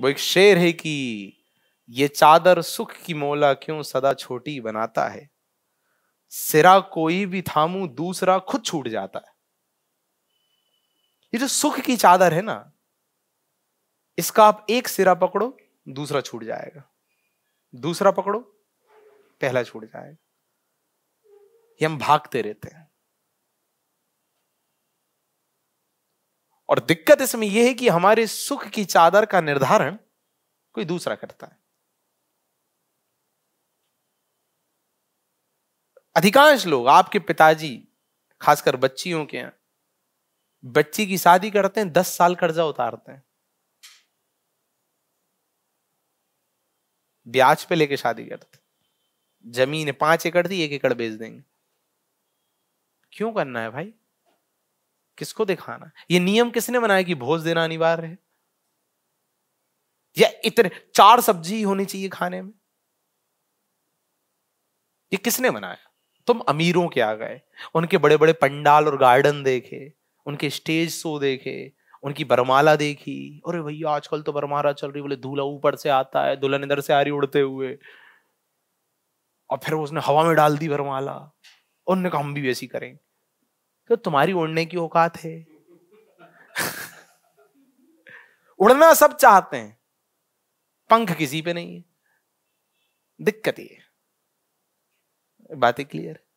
वो एक शेर है कि ये चादर सुख की मोला क्यों सदा छोटी बनाता है सिरा कोई भी थामू दूसरा खुद छूट जाता है ये जो सुख की चादर है ना इसका आप एक सिरा पकड़ो दूसरा छूट जाएगा दूसरा पकड़ो पहला छूट जाएगा ये हम भागते रहते हैं और दिक्कत इसमें यह है कि हमारे सुख की चादर का निर्धारण कोई दूसरा करता है अधिकांश लोग आपके पिताजी खासकर बच्चियों के यहां बच्ची की शादी करते हैं दस साल कर्जा उतारते हैं ब्याज पे लेके शादी करते जमीन पांच एकड़ थी एक एकड़ बेच देंगे क्यों करना है भाई किसको दिखाना ये नियम किसने बनाया कि भोज देना अनिवार्य है या इतने चार सब्जी होनी चाहिए खाने में ये किसने बनाया तुम अमीरों के आ गए उनके बड़े बड़े पंडाल और गार्डन देखे उनके स्टेज शो देखे उनकी बरमाला देखी अरे भैया आजकल तो बरमाला चल रही बोले दूल्हा ऊपर से आता है दुल्हन इधर से आ रही उड़ते हुए और फिर उसने हवा में डाल दी बरमाला उनने कहा हम भी वैसी करें कि तुम्हारी उड़ने की औकात है उड़ना सब चाहते हैं पंख किसी पे नहीं है दिक्कत ये बातें क्लियर है